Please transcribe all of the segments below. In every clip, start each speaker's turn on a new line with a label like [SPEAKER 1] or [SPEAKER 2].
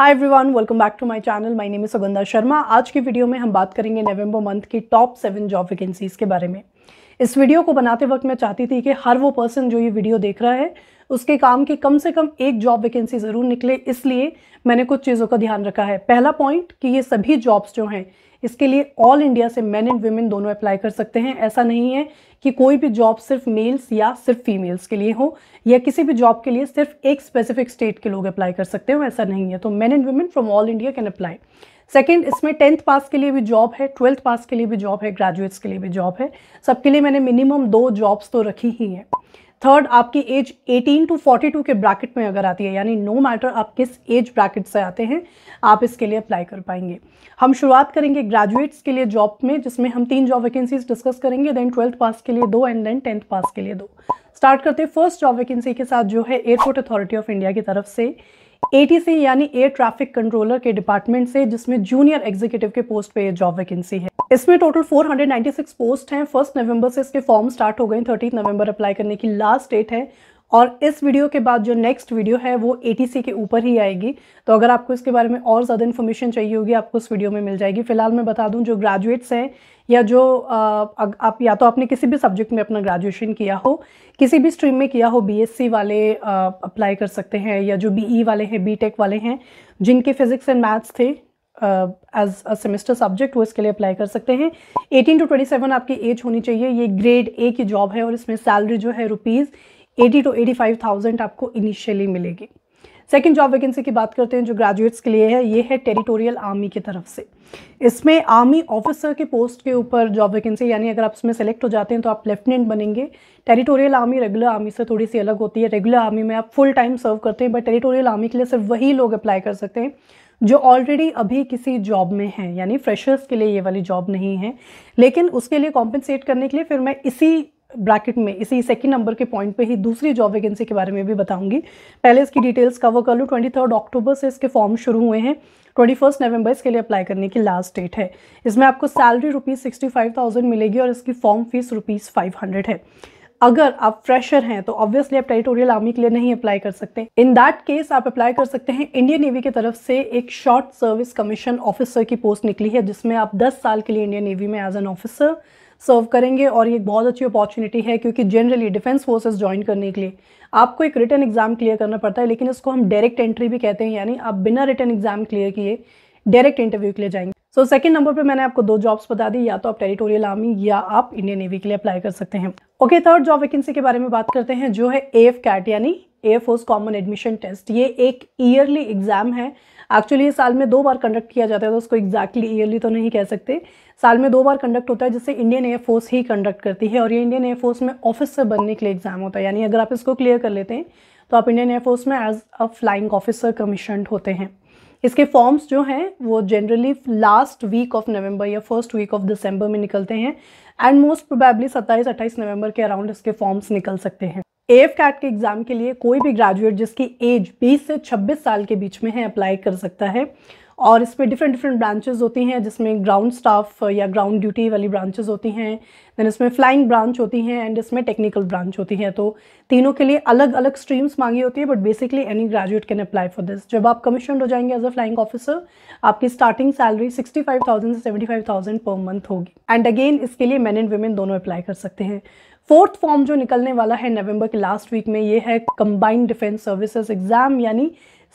[SPEAKER 1] high everyone welcome back to my channel my name Sugandha Sharma आज की video में हम बात करेंगे नवंबर मंथ की टॉप सेवन जॉब वैकेंसीज़ के बारे में इस वीडियो को बनाते वक्त मैं चाहती थी कि हर वो पर्सन जो ये वीडियो देख रहा है उसके काम की कम से कम एक जॉब वैकेंसी ज़रूर निकले इसलिए मैंने कुछ चीज़ों का ध्यान रखा है पहला पॉइंट कि ये सभी जॉब्स जो हैं इसके लिए ऑल इंडिया से मैन एंड वुमेन दोनों अप्लाई कर सकते हैं ऐसा नहीं है कि कोई भी जॉब सिर्फ मेल्स या सिर्फ फीमेल्स के लिए हो या किसी भी जॉब के लिए सिर्फ एक स्पेसिफिक स्टेट के लोग अप्लाई कर सकते हो ऐसा नहीं है तो man and women from all India can apply second इसमें टेंथ पास के लिए भी जॉब है ट्वेल्थ पास के लिए भी जॉब है ग्रेजुएट्स के लिए भी जॉब है सबके लिए मैंने मिनिमम दो जॉब्स तो रखी ही हैं थर्ड आपकी एज 18 टू 42 के ब्रैकेट में अगर आती है यानी नो मैटर आप किस एज ब्रैकेट से आते हैं आप इसके लिए अप्लाई कर पाएंगे हम शुरुआत करेंगे ग्रेजुएट्स के लिए जॉब में जिसमें हम तीन जॉब वैकेंसीज डिस्कस करेंगे देन ट्वेल्थ पास के लिए दो एंड देन टेंथ पास के लिए दो स्टार्ट करते हैं फर्स्ट जॉब वैकेंसी के साथ जो है एयरपोर्ट अथॉरिटी ऑफ इंडिया की तरफ से एटीसी यानी एयर ट्रैफिक कंट्रोलर के डिपार्टमेंट से जिसमें जूनियर एग्जीक्यूटिव के पोस्ट पे जॉब वैकेंसी है इसमें टोटल 496 पोस्ट हैं फर्स्ट नवंबर से इसके फॉर्म स्टार्ट हो गए थर्टीन नवंबर अप्लाई करने की लास्ट डेट है और इस वीडियो के बाद जो नेक्स्ट वीडियो है वो ए के ऊपर ही आएगी तो अगर आपको इसके बारे में और ज़्यादा इन्फॉर्मेशन चाहिए होगी आपको उस वीडियो में मिल जाएगी फिलहाल मैं बता दूं जो ग्रेजुएट्स हैं या जो आप या तो आपने किसी भी सब्जेक्ट में अपना ग्रेजुएशन किया हो किसी भी स्ट्रीम में किया हो बी वाले अप्लाई कर सकते हैं या जो बी e वाले हैं बी वाले हैं जिनके फिज़िक्स एंड मैथ्स थे एज अ सेमेस्टर सब्जेक्ट वो इसके लिए अप्लाई कर सकते हैं 18 टू 27 आपकी एज होनी चाहिए ये ग्रेड ए की जॉब है और इसमें सैलरी जो है rupees eighty two eighty five thousand आपको इनिशियली मिलेगी सेकेंड जॉब वैकेंसी की बात करते हैं जो ग्रेजुएट्स के लिए है ये है टेरिटोरियल आर्मी की तरफ से इसमें आर्मी ऑफिसर के पोस्ट के ऊपर जॉब वैकेंसी यानी अगर आप इसमें सेलेक्ट हो जाते हैं तो आप लेफ्टिनेंट बनेंगे टेरिटोरियल आर्मी रेगुलर आर्मी से थोड़ी सी अलग होती है रेगुलर आर्मी में आप फुल टाइम सर्व करते हैं बट टेरिटोरियल आर्मी के लिए सिर्फ वही लोग अप्लाई कर सकते हैं जो ऑलरेडी अभी किसी जॉब में है यानी फ्रेशर्स के लिए ये वाली जॉब नहीं है लेकिन उसके लिए कॉम्पेंसेट करने के लिए फिर मैं इसी ब्रैकेट में इसी सेकंड नंबर के पॉइंट पे ही दूसरी जॉब वैकेंसी के बारे में भी बताऊंगी पहले इसकी डिटेल्स कवर कर लूँ ट्वेंटी थर्ड अक्टूबर से इसके फॉर्म शुरू हुए हैं ट्वेंटी फर्स्ट नवंबर इसके लिए अप्लाई करने की लास्ट डेट है इसमें आपको salary rupees sixty five thousand मिलेगी और इसकी form fees rupees five hundred है अगर आप फ्रेशर हैं तो ऑब्वियसली आप टेरिटोरियल आर्मी के लिए नहीं अप्लाई कर सकते इन दैट केस आप अप्लाई कर सकते हैं इंडियन नेवी की तरफ से एक शॉर्ट सर्विस कमीशन ऑफिसर की पोस्ट निकली है जिसमें आप दस साल के लिए इंडियन नेवी में एज एन ऑफिसर सर्व करेंगे और ये बहुत अच्छी अपॉर्चुनिटी है क्योंकि जनरली डिफेंस फोर्सेज ज्वाइन करने के लिए आपको एक रिटर्न एग्ज़ाम क्लियर करना पड़ता है लेकिन इसको हम डायरेक्ट एंट्री भी कहते हैं यानी आप बिना रिटर्न एग्ज़ाम क्लियर किए डायरेक्ट इंटरव्यू के लिए जाएंगे सो सेकंड नंबर पे मैंने आपको दो जॉब्स बता दी या तो आप टेरिटोरियल आर्मी या आप इंडियन नेवी के लिए अप्लाई कर सकते हैं ओके थर्ड जॉब वैकेंसी के बारे में बात करते हैं जो है ए एफ कैट यानी एयरफोर्स कॉमन एडमिशन टेस्ट ये एक ईयरली एग्जाम है एक्चुअली ये साल में दो बार कंडक्ट किया जाता है तो उसको एग्जैक्टली ईयरली तो नहीं कह सकते साल में दो बार कंडक्ट होता है जिससे इंडियन एयरफोर्स ही कंडक्ट करती है और ये इंडियन एयरफोर्स में ऑफिसर बनने के लिए एग्ज़ाम होता है यानी अगर आप इसको क्लियर कर लेते हैं तो आप इंडियन एयरफोर्स में as a flying officer commission होते हैं इसके फॉर्म्स जो हैं वो generally last week of November या फर्स्ट वीक ऑफ दिसंबर में निकलते हैं एंड मोस्ट प्रोबेबली सत्ताईस 28 नवंबर के अराउंड इसके फॉर्म्स निकल सकते हैं एफ कैट के एग्ज़ाम के लिए कोई भी ग्रेजुएट जिसकी एज 20 से 26 साल के बीच में है अप्लाई कर सकता है और इसमें डिफरेंट डिफरेंट ब्रांचेज़ होती हैं जिसमें ग्राउंड स्टाफ या ग्राउंड ड्यूटी वाली ब्रांचेज़ होती हैं देन इसमें फ्लाइंग ब्रांच होती हैं एंड इसमें टेक्निकल ब्रांच होती हैं तो तीनों के लिए अलग अलग स्ट्रीम्स मांगी होती है but basically any graduate can apply for this जब आप कमीशन हो जाएंगे एज अ फ्लाइंग ऑफिसर आपकी starting salary sixty five thousand से seventy five thousand per month होगी एंड अगेन इसके लिए मैन एंड वुमेन दोनों अप्लाई कर सकते हैं फोर्थ फॉर्म जो निकलने वाला है नवंबर के लास्ट वीक में ये है कंबाइंड डिफेंस सर्विसेज एग्ज़ाम यानी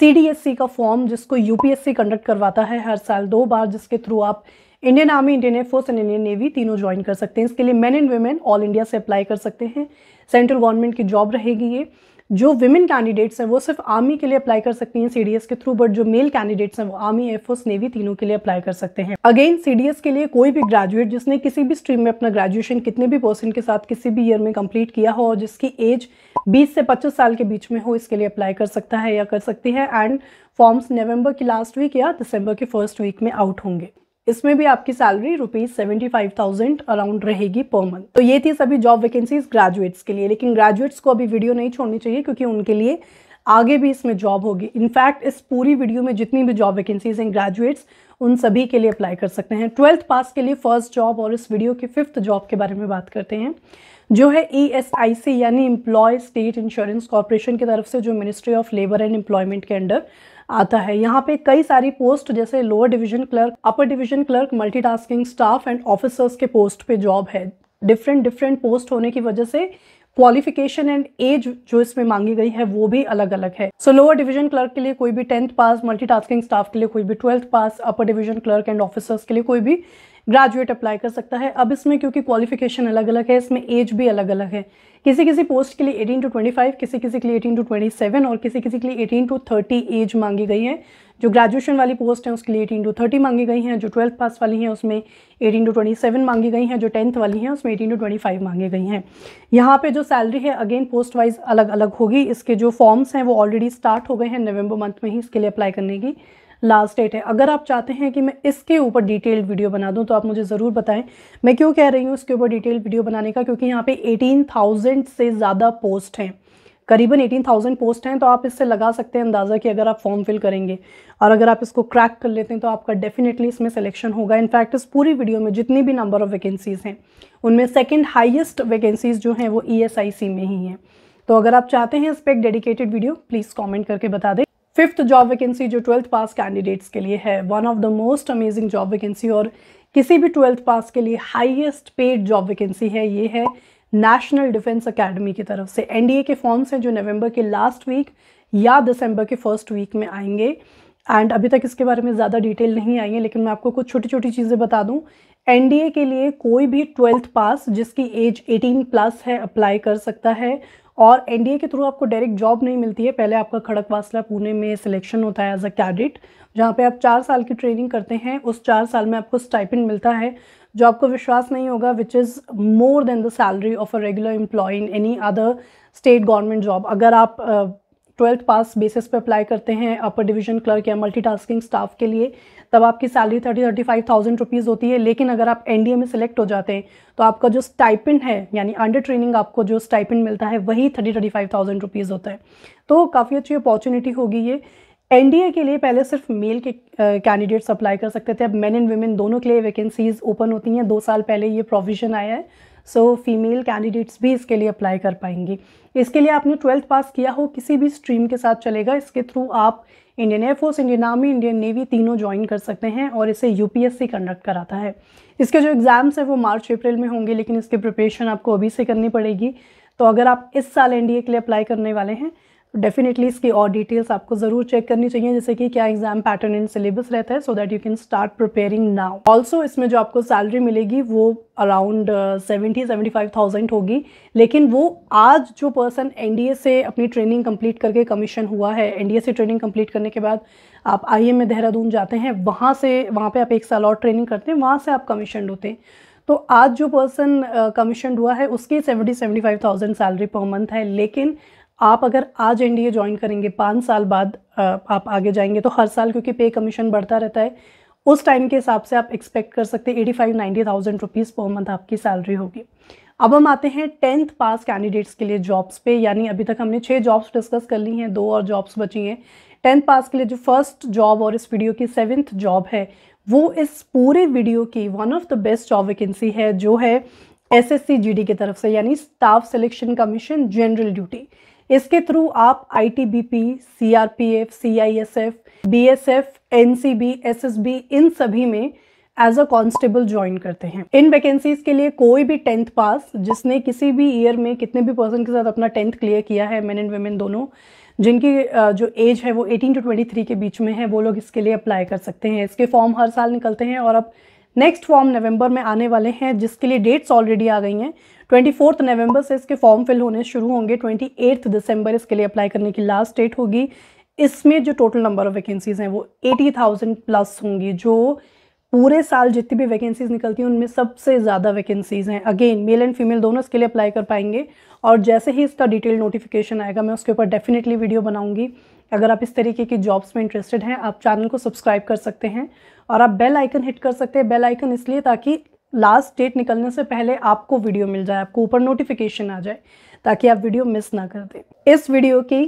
[SPEAKER 1] सी e का फॉर्म जिसको यूपीएससी कंडक्ट करवाता है हर साल दो बार जिसके थ्रू आप Indian army Indian air force and Indian navy तीनों ज्वाइन कर सकते हैं इसके लिए man and women all India से अप्लाई कर सकते हैं सेंट्रल गवर्नमेंट की जॉब रहेगी ये जो विमेन कैंडिडेट्स हैं वो सिर्फ आर्मी के लिए अप्लाई कर सकती हैं सीडीएस के थ्रू बट जो मेल कैंडिडेट्स हैं वो आर्मी एयरफोर्स नेवी तीनों के लिए अप्लाई कर सकते हैं अगेन सीडीएस के लिए कोई भी ग्रेजुएट जिसने किसी भी स्ट्रीम में अपना ग्रेजुएशन कितने भी पर्सन के साथ किसी भी ईयर में कंप्लीट किया हो और जिसकी एज 20 से 25 साल के बीच में हो इसके लिए अप्लाई कर सकता है या कर सकती है एंड फॉर्म्स नवंबर की लास्ट वीक या दिसंबर के फर्स्ट वीक में आउट होंगे इसमें भी आपकी salary rupees seventy five thousand around रहेगी पर मंथ तो ये थी सभी जॉब वैकेंसीज ग्रेजुएट्स के लिए लेकिन ग्रेजुएट्स को अभी वीडियो नहीं छोड़नी चाहिए क्योंकि उनके लिए आगे भी इसमें जॉब होगी इनफैक्ट इस पूरी वीडियो में जितनी भी जॉब वैकेंसीज हैं ग्रेजुएट्स उन सभी के लिए अप्लाई कर सकते हैं ट्वेल्थ पास के लिए फर्स्ट जॉब और इस वीडियो की फिफ्थ जॉब के बारे में बात करते हैं जो है ई e यानी एम्प्लॉय स्टेट इंश्योरेंस कॉरपोरेशन की तरफ से जो ministry of labour and employment के अंडर आता है यहाँ पे कई सारी पोस्ट जैसे lower division clerk upper division clerk multitasking staff and officers के पोस्ट पे जॉब है डिफरेंट डिफरेंट पोस्ट होने की वजह से क्वालिफिकेशन एंड एज जो इसमें मांगी गई है वो भी अलग अलग है सो लोअर डिवीजन क्लर्क के लिए कोई भी टेंथ पास मल्टीटास्किंग स्टाफ के लिए कोई भी twelfth pass upper division clerk and officers के लिए कोई भी ग्रेजुएट अप्लाई कर सकता है अब इसमें क्योंकि क्वालिफिकेशन अलग अलग है इसमें एज भी अलग अलग है किसी किसी पोस्ट के लिए 18 टू 25 किसी किसी के लिए 18 टू 27 और किसी किसी के लिए 18 टू 30 एज मांगी गई है जो ग्रेजुएशन वाली पोस्ट है उसके लिए 18 टू 30 मांगी गई हैं जो ट्वेल्थ पास वाली हैं उसमें 18 टू 27 मांगी गई हैं जो टेंथ वाली हैं उसमें 18 टू 25 मांगी गई हैं यहाँ पे जो सैलरी है अगेन पोस्ट वाइज अलग अलग होगी इसके जो फॉर्म्स हैं वो ऑलरेडी स्टार्ट हो गए हैं नवंबर मंथ में ही इसके लिए अप्लाई करने की लास्ट डेट है अगर आप चाहते हैं कि मैं इसके ऊपर डिटेल्ड वीडियो बना दूं तो आप मुझे ज़रूर बताएं मैं क्यों कह रही हूँ इसके ऊपर डिटेल्ड वीडियो बनाने का क्योंकि यहाँ पे 18,000 से ज़्यादा पोस्ट हैं करीबन 18,000 पोस्ट हैं तो आप इससे लगा सकते हैं अंदाज़ा कि अगर आप फॉर्म फिल करेंगे और अगर आप इसको क्रैक कर लेते हैं तो आपका डेफिनेटली इसमें सिलेक्शन होगा इनफैक्ट इस पूरी वीडियो में जितनी भी नंबर ऑफ़ वैकेंसीज़ हैं उनमें सेकेंड हाइएस्ट वैकेंसीज़ जो हैं वो ई e में ही हैं तो अगर आप चाहते हैं इस पर एक डेडिकेटेड वीडियो प्लीज़ कॉमेंट करके बता दें फिफ्थ जॉब वैकेंसी जो ट्वेल्थ पास कैंडिडेट्स के लिए है one of the most amazing job vacancy और किसी भी ट्वेल्थ पास के लिए हाईएस्ट पेड जॉब वैकेंसी है ये है नेशनल डिफेंस अकेडमी की तरफ से एनडीए के फॉर्म्स हैं जो नवंबर के लास्ट वीक या दिसंबर के फर्स्ट वीक में आएंगे एंड अभी तक इसके बारे में ज़्यादा डिटेल नहीं आई है लेकिन मैं आपको कुछ छोटी छोटी चीज़ें बता दूँ एन के लिए कोई भी ट्वेल्थ पास जिसकी एज 18 प्लस है अप्लाई कर सकता है और एन के थ्रू आपको डायरेक्ट जॉब नहीं मिलती है पहले आपका खड़कवासला पुणे में सिलेक्शन होता है एज अ कैडिट जहाँ पे आप चार साल की ट्रेनिंग करते हैं उस चार साल में आपको स्टाइपिन मिलता है जो आपको विश्वास नहीं होगा which is more than the salary of a regular employ in any other state government job अगर आप ट्वेल्थ पास बेसिस पे अप्लाई करते हैं अपर डिवीजन क्लर्क या मल्टीटास्किंग स्टाफ के लिए तब आपकी salary thirty thirty five thousand rupees होती है लेकिन अगर आप एन में सेलेक्ट हो जाते हैं तो आपका जो स्टाइपेंड है यानी अंडर ट्रेनिंग आपको जो स्टाइपेंड मिलता है वही thirty thirty five thousand rupees होता है तो काफ़ी अच्छी अपॉर्चुनिटी होगी ये एन के लिए पहले सिर्फ मेल के कैंडिडेट्स अप्लाई कर सकते थे अब मेन एंड वुमेन दोनों के लिए वैकेंसीज़ ओपन होती हैं दो साल पहले ये प्रोविज़न आया है सो फीमेल कैंडिडेट्स भी इसके लिए अप्लाई कर पाएंगे इसके लिए आपने ट्वेल्थ पास किया हो किसी भी स्ट्रीम के साथ चलेगा इसके थ्रू आप Indian air force Indian army Indian navy तीनों ज्वाइन कर सकते हैं और इसे यूपीएससी कंडक्ट कराता है इसके जो एग्ज़ाम्स हैं वो मार्च अप्रैल में होंगे लेकिन इसकी प्रिपरेशन आपको अभी से करनी पड़ेगी तो अगर आप इस साल एनडीए के लिए अप्लाई करने वाले हैं डेफिनेटली इसकी और डिटेल्स आपको ज़रूर चेक करनी चाहिए जैसे कि क्या एग्जाम पैटर्न एंड सिलेबस रहता है so that you can start preparing now also इसमें जो आपको सैलरी मिलेगी वो around seventy seventy five thousand होगी लेकिन वो आज जो पर्सन एन से अपनी ट्रेनिंग कंप्लीट करके कमीशन हुआ है एन से ट्रेनिंग कंप्लीट करने के बाद आप आई एम में देहरादून जाते हैं वहाँ से वहाँ पर आप एक साल और ट्रेनिंग करते हैं वहाँ से आप कमीशन होते हैं तो आज जो पर्सन कमीशन uh, हुआ है उसकी seventy seventy five thousand salary per month है लेकिन आप अगर आज एनडीए ज्वाइन करेंगे पाँच साल बाद आप आगे जाएंगे तो हर साल क्योंकि पे कमीशन बढ़ता रहता है उस टाइम के हिसाब से आप एक्सपेक्ट कर सकते हैं eighty five ninety thousand rupees per month आपकी सैलरी होगी अब हम आते हैं टेंथ पास कैंडिडेट्स के लिए जॉब्स पे यानी अभी तक हमने छः जॉब्स डिस्कस कर ली हैं दो और जॉब्स बची हैं टेंथ पास के लिए जो फर्स्ट जॉब और इस वीडियो की सेवेंथ जॉब है वो इस पूरे वीडियो की one of the best job vacancy है जो है एस एस की तरफ से यानी staff selection commission general duty इसके थ्रू आप I T B P C R P F C I S F B S F N C B S S B इन सभी में एज अ कांस्टेबल ज्वाइन करते हैं इन वैकेंसीज के लिए कोई भी टेंथ पास जिसने किसी भी ईयर में कितने भी पर्सन के साथ अपना टेंथ क्लियर किया है मैन एंड वेमेन दोनों जिनकी जो एज है वो 18 टू 23 के बीच में है वो लोग इसके लिए अप्लाई कर सकते हैं इसके फॉर्म हर साल निकलते हैं और अब नेक्स्ट फॉर्म नवंबर में आने वाले हैं जिसके लिए डेट्स ऑलरेडी आ गई हैं ट्वेंटी फोर्थ नवंबर से इसके फॉर्म फिल होने शुरू होंगे ट्वेंटी एट्थ दिसंबर इसके लिए अप्लाई करने की लास्ट डेट होगी इसमें जो टोटल नंबर ऑफ वैकेंसीज़ हैं वो एटी थाउजेंड प्लस होंगी जो पूरे साल जितनी भी वैकेंसीज़ निकलती हैं उनमें सबसे ज़्यादा वैकेंसीज़ हैं अगेन मेल एंड फीमेल दोनों इसके लिए अप्लाई कर पाएंगे और जैसे ही इसका डिटेल नोटिफिकेशन आएगा मैं उसके ऊपर डेफिनेटली वीडियो बनाऊंगी अगर आप इस तरीके की जॉब्स में इंटरेस्टेड हैं आप चैनल को सब्सक्राइब कर सकते हैं और आप बेल आइकन हिट कर सकते हैं बेल आइकन इसलिए ताकि लास्ट डेट निकलने से पहले आपको वीडियो मिल जाए आपको ऊपर नोटिफिकेशन आ जाए ताकि आप वीडियो मिस ना कर दें इस वीडियो की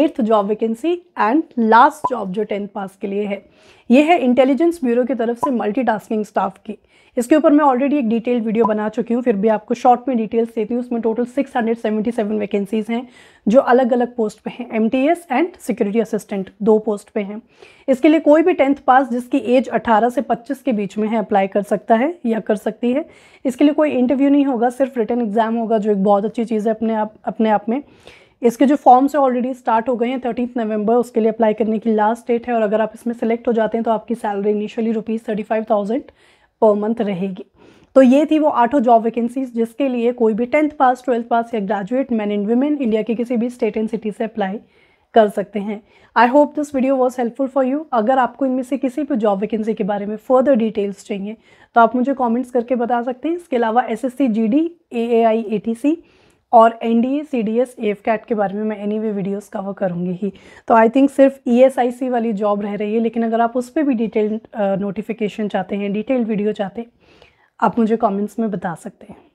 [SPEAKER 1] eighth job vacancy and last job जो टेंथ पास के लिए है ये है इंटेलिजेंस ब्यूरो की तरफ से मल्टीटास्किंग स्टाफ की इसके ऊपर मैं ऑलरेडी एक डिटेल वीडियो बना चुकी हूँ फिर भी आपको शॉर्ट में डिटेल्स देती हूँ उसमें टोटल 677 वैकेंसीज़ हैं जो अलग अलग पोस्ट पे हैं एम एंड सिक्योरिटी असिस्टेंट दो पोस्ट पे हैं इसके लिए कोई भी टेंथ पास जिसकी एज 18 से 25 के बीच में है अप्लाई कर सकता है या कर सकती है इसके लिए कोई इंटरव्यू नहीं होगा सिर्फ रिटर्न एग्जाम होगा जो एक बहुत अच्छी चीज़ है अपने आप अपने आप में इसके जो फॉर्म्स है ऑलरेडी स्टार्ट हो गए हैं थर्टीथ नवंबर उसके लिए अप्लाई करने की लास्ट डेट है और अगर आप इसमें सेलेक्ट हो जाते हैं तो आपकी salary initially rupees thirty five thousand per month रहेगी तो ये थी वो आठों जॉब वैकेंसीज जिसके लिए कोई भी टेंथ पास ट्वेल्थ पास या graduate man and women India के किसी भी स्टेट एंड सिटी से अप्लाई कर सकते हैं I hope this video was helpful for you अगर आपको इनमें से किसी भी जॉब वैकेंसी के बारे में फर्दर डिटेल्स चाहिए तो आप मुझे कॉमेंट्स करके बता सकते हैं इसके अलावा S S C G D A A I A T C और N D A C D S F CAT के बारे में मैं एनी वे वीडियोज़ कवर करूँगी ही तो आई थिंक सिर्फ ई एस आई सी वाली जॉब रह रही है लेकिन अगर आप उस पर भी डिटेल नोटिफिकेशन चाहते हैं डिटेल्ड वीडियो चाहते हैं आप मुझे कमेंट्स में बता सकते हैं